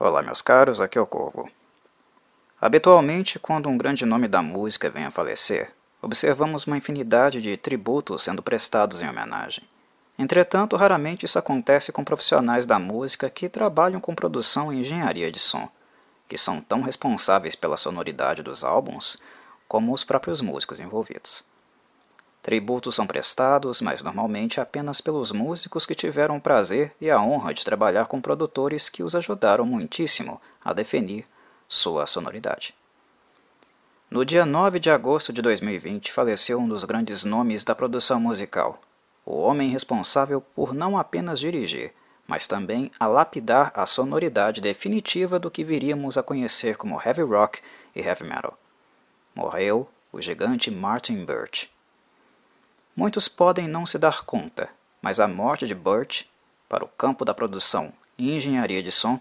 Olá, meus caros, aqui é o Corvo. Habitualmente, quando um grande nome da música vem a falecer, observamos uma infinidade de tributos sendo prestados em homenagem. Entretanto, raramente isso acontece com profissionais da música que trabalham com produção e engenharia de som, que são tão responsáveis pela sonoridade dos álbuns como os próprios músicos envolvidos. Tributos são prestados, mas normalmente apenas pelos músicos que tiveram o prazer e a honra de trabalhar com produtores que os ajudaram muitíssimo a definir sua sonoridade. No dia 9 de agosto de 2020, faleceu um dos grandes nomes da produção musical, o homem responsável por não apenas dirigir, mas também a lapidar a sonoridade definitiva do que viríamos a conhecer como heavy rock e heavy metal. Morreu o gigante Martin Birch. Muitos podem não se dar conta, mas a morte de Burt, para o campo da produção e engenharia de som,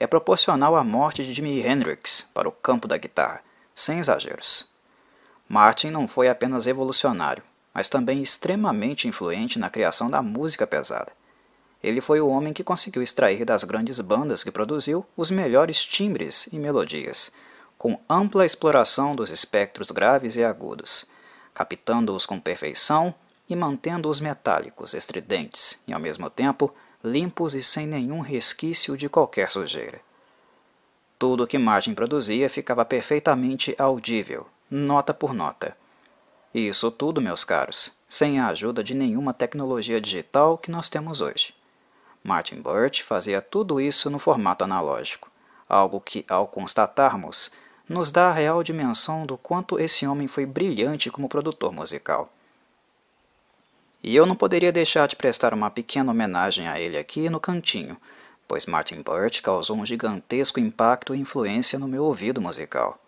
é proporcional à morte de Jimi Hendrix para o campo da guitarra, sem exageros. Martin não foi apenas evolucionário, mas também extremamente influente na criação da música pesada. Ele foi o homem que conseguiu extrair das grandes bandas que produziu os melhores timbres e melodias, com ampla exploração dos espectros graves e agudos captando-os com perfeição e mantendo-os metálicos, estridentes e, ao mesmo tempo, limpos e sem nenhum resquício de qualquer sujeira. Tudo o que Martin produzia ficava perfeitamente audível, nota por nota. E isso tudo, meus caros, sem a ajuda de nenhuma tecnologia digital que nós temos hoje. Martin Burt fazia tudo isso no formato analógico, algo que, ao constatarmos, nos dá a real dimensão do quanto esse homem foi brilhante como produtor musical. E eu não poderia deixar de prestar uma pequena homenagem a ele aqui no cantinho, pois Martin Burt causou um gigantesco impacto e influência no meu ouvido musical.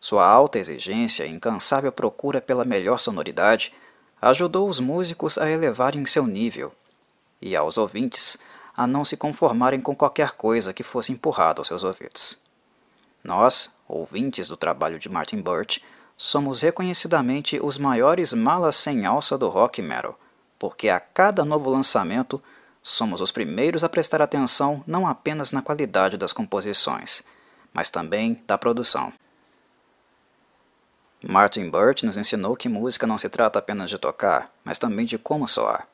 Sua alta exigência e incansável procura pela melhor sonoridade ajudou os músicos a elevarem seu nível e aos ouvintes a não se conformarem com qualquer coisa que fosse empurrada aos seus ouvidos. Nós, ouvintes do trabalho de Martin Birch, somos reconhecidamente os maiores malas sem alça do rock metal, porque a cada novo lançamento somos os primeiros a prestar atenção não apenas na qualidade das composições, mas também da produção. Martin Birch nos ensinou que música não se trata apenas de tocar, mas também de como soar.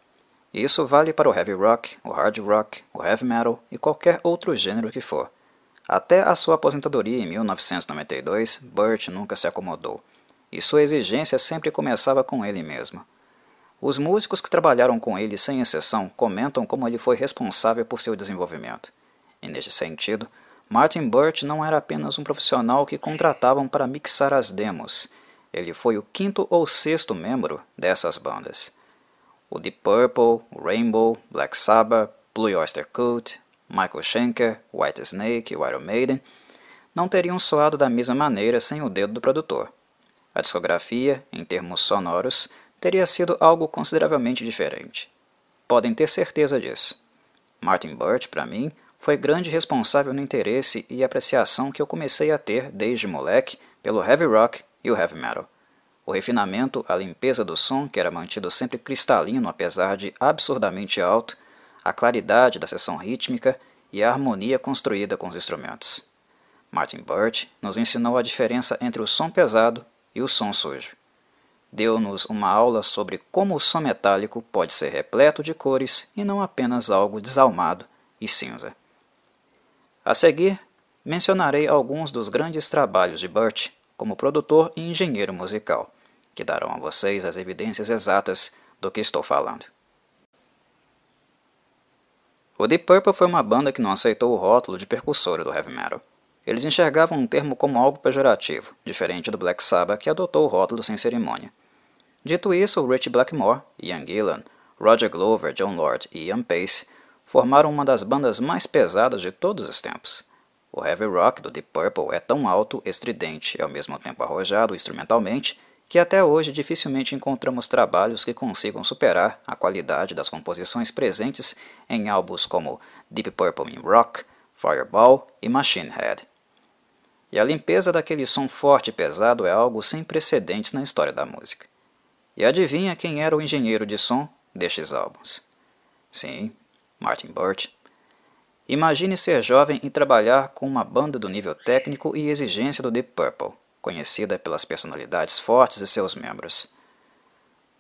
isso vale para o heavy rock, o hard rock, o heavy metal e qualquer outro gênero que for. Até a sua aposentadoria em 1992, Burt nunca se acomodou, e sua exigência sempre começava com ele mesmo. Os músicos que trabalharam com ele, sem exceção, comentam como ele foi responsável por seu desenvolvimento. E neste sentido, Martin Burt não era apenas um profissional que contratavam para mixar as demos. Ele foi o quinto ou sexto membro dessas bandas. O Deep Purple, o Rainbow, Black Sabbath, Blue Oyster Cult, Michael Schenker, White Snake e Iron Maiden, não teriam soado da mesma maneira sem o dedo do produtor. A discografia, em termos sonoros, teria sido algo consideravelmente diferente. Podem ter certeza disso. Martin Burt, para mim, foi grande responsável no interesse e apreciação que eu comecei a ter desde moleque pelo heavy rock e o heavy metal. O refinamento, a limpeza do som, que era mantido sempre cristalino apesar de absurdamente alto, a claridade da seção rítmica e a harmonia construída com os instrumentos. Martin Birch nos ensinou a diferença entre o som pesado e o som sujo. Deu-nos uma aula sobre como o som metálico pode ser repleto de cores e não apenas algo desalmado e cinza. A seguir, mencionarei alguns dos grandes trabalhos de Birch como produtor e engenheiro musical, que darão a vocês as evidências exatas do que estou falando. O Deep Purple foi uma banda que não aceitou o rótulo de percussora do heavy metal. Eles enxergavam o termo como algo pejorativo, diferente do Black Sabbath, que adotou o rótulo sem cerimônia. Dito isso, Rich Blackmore, Ian Gillan, Roger Glover, John Lord e Ian Pace formaram uma das bandas mais pesadas de todos os tempos. O heavy rock do Deep Purple é tão alto, estridente e ao mesmo tempo arrojado instrumentalmente que até hoje dificilmente encontramos trabalhos que consigam superar a qualidade das composições presentes em álbuns como Deep Purple in Rock, Fireball e Machine Head. E a limpeza daquele som forte e pesado é algo sem precedentes na história da música. E adivinha quem era o engenheiro de som destes álbuns? Sim, Martin Burt. Imagine ser jovem e trabalhar com uma banda do nível técnico e exigência do Deep Purple conhecida pelas personalidades fortes de seus membros.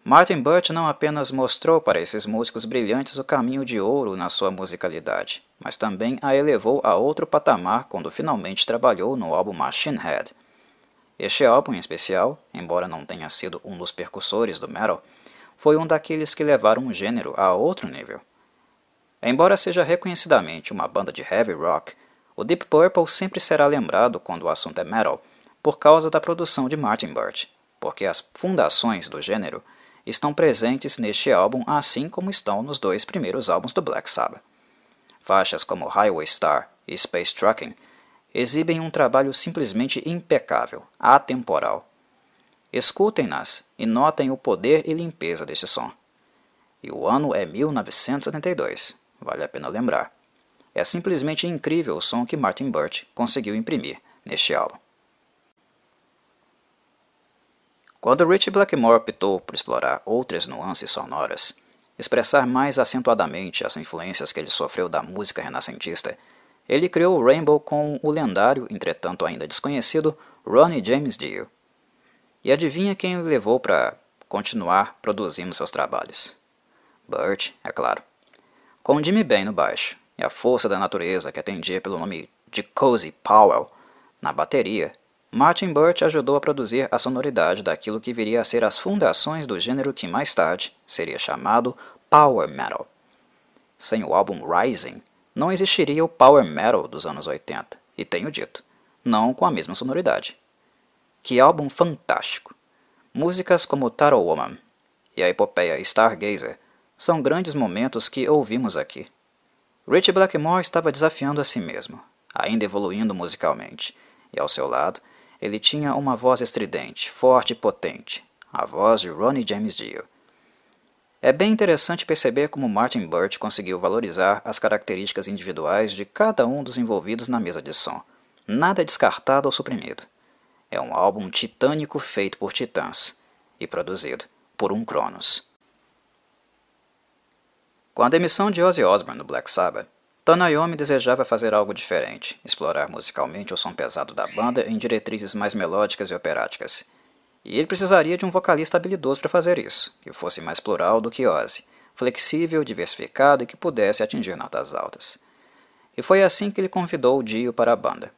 Martin Burt não apenas mostrou para esses músicos brilhantes o caminho de ouro na sua musicalidade, mas também a elevou a outro patamar quando finalmente trabalhou no álbum Machine Head. Este álbum em especial, embora não tenha sido um dos percussores do metal, foi um daqueles que levaram o gênero a outro nível. Embora seja reconhecidamente uma banda de heavy rock, o Deep Purple sempre será lembrado quando o assunto é metal por causa da produção de Martin Birch, porque as fundações do gênero estão presentes neste álbum assim como estão nos dois primeiros álbuns do Black Sabbath. Faixas como Highway Star e Space Trucking exibem um trabalho simplesmente impecável, atemporal. Escutem-nas e notem o poder e limpeza deste som. E o ano é 1972, vale a pena lembrar. É simplesmente incrível o som que Martin Birch conseguiu imprimir neste álbum. Quando Richie Blackmore optou por explorar outras nuances sonoras, expressar mais acentuadamente as influências que ele sofreu da música renascentista, ele criou o Rainbow com o lendário, entretanto ainda desconhecido, Ronnie James Dio. E adivinha quem ele levou para continuar produzindo seus trabalhos? Burt, é claro. Com Jimmy Bain no baixo e a força da natureza que atendia pelo nome de Cozy Powell na bateria, Martin Burt ajudou a produzir a sonoridade daquilo que viria a ser as fundações do gênero que mais tarde seria chamado Power Metal. Sem o álbum Rising, não existiria o Power Metal dos anos 80, e tenho dito, não com a mesma sonoridade. Que álbum fantástico! Músicas como Tarot Woman e a epopeia Stargazer são grandes momentos que ouvimos aqui. Richie Blackmore estava desafiando a si mesmo, ainda evoluindo musicalmente, e ao seu lado – ele tinha uma voz estridente, forte e potente, a voz de Ronnie James Dio. É bem interessante perceber como Martin Burt conseguiu valorizar as características individuais de cada um dos envolvidos na mesa de som. Nada é descartado ou suprimido. É um álbum titânico feito por titãs e produzido por um Cronos. Com a demissão de Ozzy Osbourne no Black Sabbath, Tanayomi desejava fazer algo diferente, explorar musicalmente o som pesado da banda em diretrizes mais melódicas e operáticas. E ele precisaria de um vocalista habilidoso para fazer isso, que fosse mais plural do que Ozzy, flexível, diversificado e que pudesse atingir notas altas. E foi assim que ele convidou o Dio para a banda.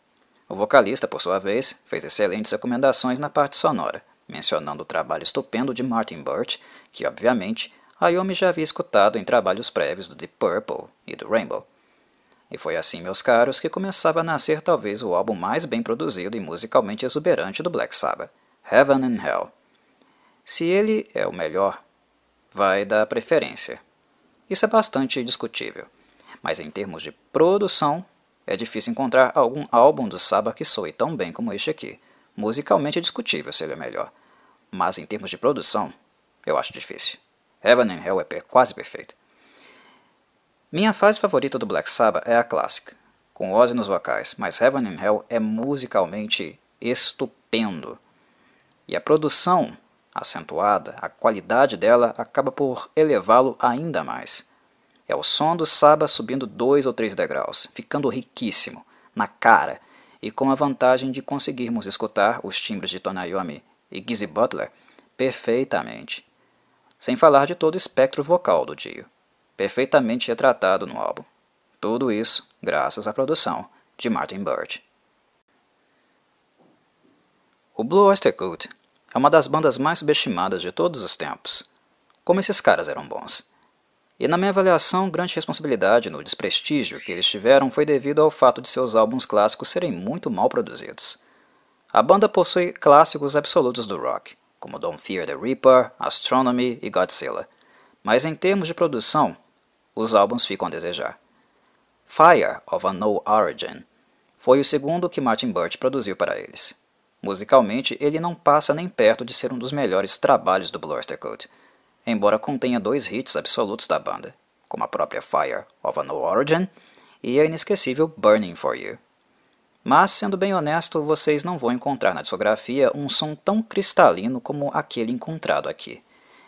O vocalista, por sua vez, fez excelentes recomendações na parte sonora, mencionando o trabalho estupendo de Martin Burt, que, obviamente, Ayomi já havia escutado em trabalhos prévios do Deep Purple e do Rainbow. E foi assim, meus caros, que começava a nascer talvez o álbum mais bem produzido e musicalmente exuberante do Black Sabbath, Heaven and Hell. Se ele é o melhor, vai da preferência. Isso é bastante discutível, mas em termos de produção, é difícil encontrar algum álbum do Sabbath que soe tão bem como este aqui. Musicalmente é discutível se ele é melhor, mas em termos de produção, eu acho difícil. Heaven and Hell é quase perfeito. Minha fase favorita do Black Sabbath é a clássica, com Ozzy nos vocais, mas Heaven and Hell é musicalmente estupendo. E a produção acentuada, a qualidade dela acaba por elevá-lo ainda mais. É o som do Saba subindo dois ou três degraus, ficando riquíssimo, na cara, e com a vantagem de conseguirmos escutar os timbres de Tonayomi e Gizzy Butler perfeitamente. Sem falar de todo o espectro vocal do Dio perfeitamente retratado no álbum. Tudo isso graças à produção de Martin Bird. O Blue Oyster Cult é uma das bandas mais subestimadas de todos os tempos. Como esses caras eram bons. E na minha avaliação, grande responsabilidade no desprestígio que eles tiveram foi devido ao fato de seus álbuns clássicos serem muito mal produzidos. A banda possui clássicos absolutos do rock, como Don't Fear the Reaper, Astronomy e Godzilla. Mas em termos de produção, os álbuns ficam a desejar. Fire of a No Origin foi o segundo que Martin Birch produziu para eles. Musicalmente, ele não passa nem perto de ser um dos melhores trabalhos do Blue Oyster embora contenha dois hits absolutos da banda, como a própria Fire of a No Origin e a inesquecível Burning for You. Mas, sendo bem honesto, vocês não vão encontrar na discografia um som tão cristalino como aquele encontrado aqui.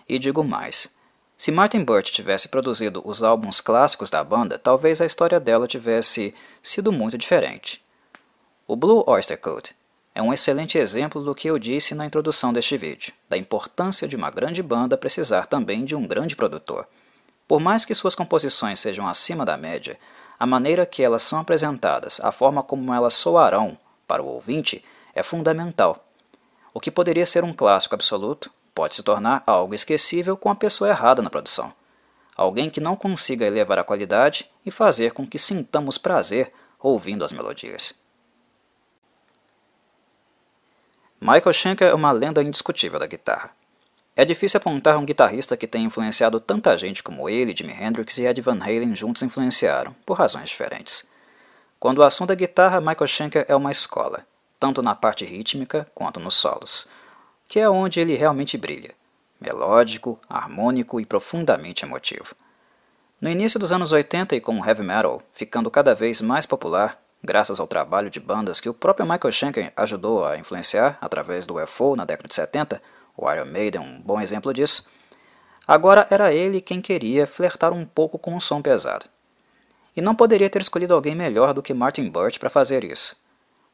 E digo mais, se Martin Birch tivesse produzido os álbuns clássicos da banda, talvez a história dela tivesse sido muito diferente. O Blue Oyster Cult é um excelente exemplo do que eu disse na introdução deste vídeo, da importância de uma grande banda precisar também de um grande produtor. Por mais que suas composições sejam acima da média, a maneira que elas são apresentadas, a forma como elas soarão para o ouvinte, é fundamental. O que poderia ser um clássico absoluto pode se tornar algo esquecível com a pessoa errada na produção. Alguém que não consiga elevar a qualidade e fazer com que sintamos prazer ouvindo as melodias. Michael Schenker é uma lenda indiscutível da guitarra. É difícil apontar um guitarrista que tenha influenciado tanta gente como ele, Jimi Hendrix e Ed Van Halen juntos influenciaram, por razões diferentes. Quando o assunto é guitarra, Michael Schenker é uma escola, tanto na parte rítmica quanto nos solos que é onde ele realmente brilha melódico, harmônico e profundamente emotivo. No início dos anos 80 e com o heavy metal ficando cada vez mais popular, graças ao trabalho de bandas que o próprio Michael Schenker ajudou a influenciar através do UFO na década de 70, o Iron Maiden é um bom exemplo disso, agora era ele quem queria flertar um pouco com o um som pesado. E não poderia ter escolhido alguém melhor do que Martin Burt para fazer isso.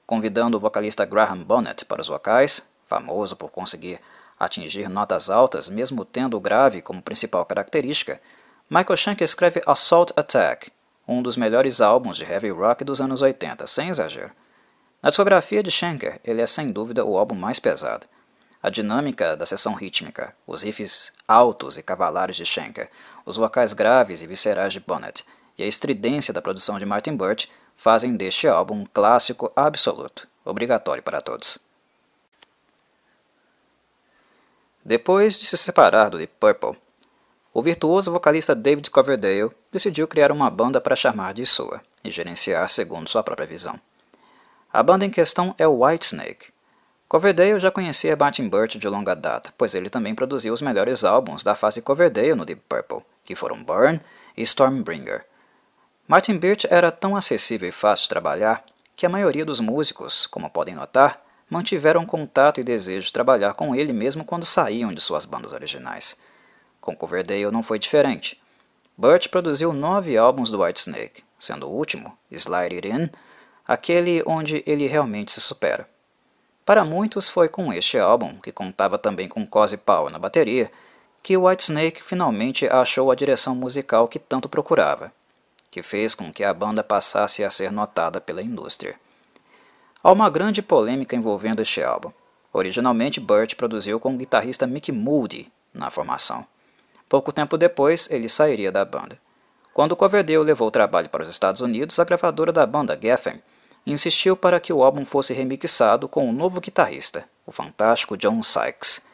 Convidando o vocalista Graham Bonnet para os vocais, famoso por conseguir atingir notas altas mesmo tendo o grave como principal característica, Michael Schenker escreve Assault Attack, um dos melhores álbuns de heavy rock dos anos 80, sem exagero. Na discografia de Schenker, ele é sem dúvida o álbum mais pesado. A dinâmica da sessão rítmica, os riffs altos e cavalares de Schenker, os vocais graves e viscerais de Bonnet e a estridência da produção de Martin Burt fazem deste álbum um clássico absoluto, obrigatório para todos. Depois de se separar do Deep Purple, o virtuoso vocalista David Coverdale decidiu criar uma banda para chamar de sua e gerenciar segundo sua própria visão. A banda em questão é o Whitesnake. Coverdale já conhecia Martin Birch de longa data, pois ele também produziu os melhores álbuns da fase Coverdale no Deep Purple, que foram Burn e Stormbringer. Martin Birch era tão acessível e fácil de trabalhar que a maioria dos músicos, como podem notar, mantiveram contato e desejo de trabalhar com ele mesmo quando saíam de suas bandas originais. Com Coverdale não foi diferente. Burt produziu nove álbuns do Whitesnake, sendo o último, Slide It In, aquele onde ele realmente se supera. Para muitos foi com este álbum, que contava também com Cozy Powell na bateria, que Whitesnake finalmente achou a direção musical que tanto procurava, que fez com que a banda passasse a ser notada pela indústria. Há uma grande polêmica envolvendo este álbum. Originalmente, Burt produziu com o guitarrista Mick Moody na formação. Pouco tempo depois, ele sairia da banda. Quando Coverdale levou o trabalho para os Estados Unidos, a gravadora da banda, Geffen, insistiu para que o álbum fosse remixado com um novo guitarrista, o fantástico John Sykes.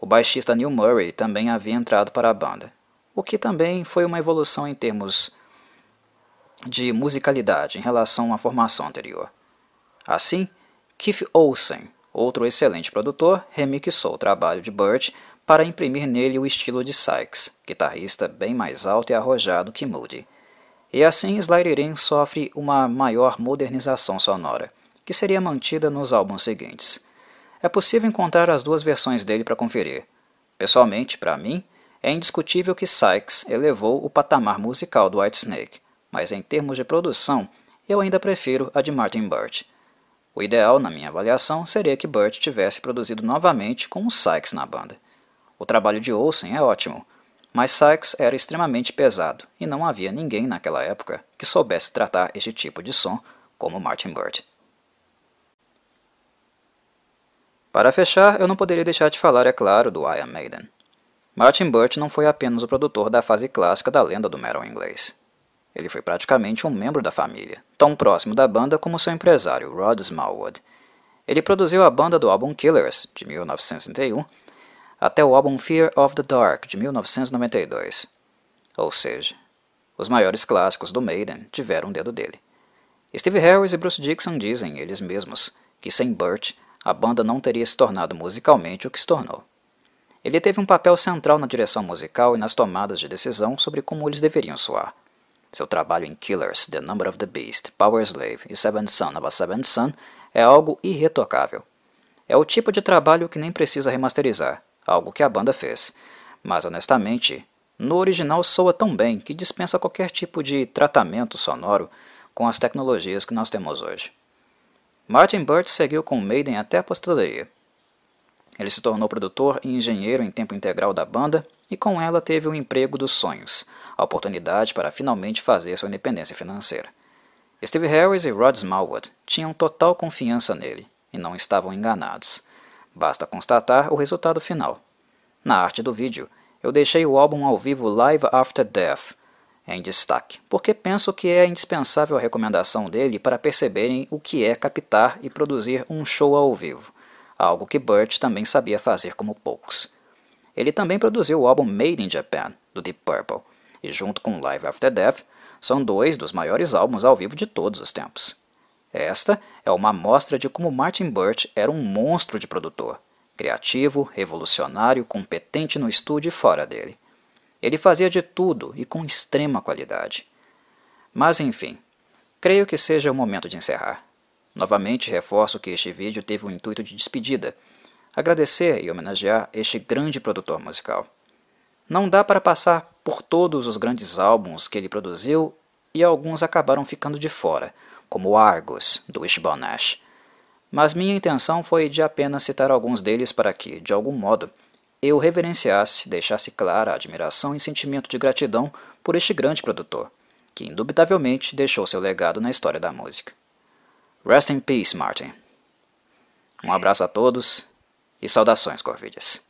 O baixista Neil Murray também havia entrado para a banda, o que também foi uma evolução em termos de musicalidade em relação à formação anterior. Assim, Keith Olsen, outro excelente produtor, remixou o trabalho de Burt para imprimir nele o estilo de Sykes, guitarrista bem mais alto e arrojado que Moody. E assim Slider sofre uma maior modernização sonora, que seria mantida nos álbuns seguintes. É possível encontrar as duas versões dele para conferir. Pessoalmente, para mim, é indiscutível que Sykes elevou o patamar musical do Whitesnake, mas em termos de produção, eu ainda prefiro a de Martin Burt. O ideal, na minha avaliação, seria que Burt tivesse produzido novamente com o Sykes na banda. O trabalho de Olsen é ótimo, mas Sykes era extremamente pesado e não havia ninguém naquela época que soubesse tratar este tipo de som como Martin Burt. Para fechar, eu não poderia deixar de falar, é claro, do Iron Maiden. Martin Burt não foi apenas o produtor da fase clássica da lenda do metal inglês. Ele foi praticamente um membro da família, tão próximo da banda como seu empresário, Rod Smallwood. Ele produziu a banda do álbum Killers, de 1931, até o álbum Fear of the Dark, de 1992. Ou seja, os maiores clássicos do Maiden tiveram o um dedo dele. Steve Harris e Bruce Dixon dizem, eles mesmos, que sem Burt, a banda não teria se tornado musicalmente o que se tornou. Ele teve um papel central na direção musical e nas tomadas de decisão sobre como eles deveriam soar. Seu trabalho em Killers, The Number of the Beast, Power Slave e Seventh Son of a Seventh Son é algo irretocável. É o tipo de trabalho que nem precisa remasterizar, algo que a banda fez. Mas honestamente, no original soa tão bem que dispensa qualquer tipo de tratamento sonoro com as tecnologias que nós temos hoje. Martin Burt seguiu com Maiden até a aposentadoria. Ele se tornou produtor e engenheiro em tempo integral da banda e com ela teve o um emprego dos sonhos – a oportunidade para finalmente fazer sua independência financeira. Steve Harris e Rod Smallwood tinham total confiança nele e não estavam enganados. Basta constatar o resultado final. Na arte do vídeo, eu deixei o álbum ao vivo Live After Death em destaque, porque penso que é indispensável a recomendação dele para perceberem o que é captar e produzir um show ao vivo, algo que Burt também sabia fazer como poucos. Ele também produziu o álbum Made in Japan, do Deep Purple, e junto com Live After Death, são dois dos maiores álbuns ao vivo de todos os tempos. Esta é uma amostra de como Martin Birch era um monstro de produtor, criativo, revolucionário, competente no estúdio e fora dele. Ele fazia de tudo e com extrema qualidade. Mas enfim, creio que seja o momento de encerrar. Novamente reforço que este vídeo teve o um intuito de despedida, agradecer e homenagear este grande produtor musical. Não dá para passar por todos os grandes álbuns que ele produziu e alguns acabaram ficando de fora, como Argos, do Wishbone Ash. Mas minha intenção foi de apenas citar alguns deles para que, de algum modo, eu reverenciasse, deixasse clara a admiração e sentimento de gratidão por este grande produtor, que indubitavelmente deixou seu legado na história da música. Rest in peace, Martin. Um abraço a todos e saudações, Corvides.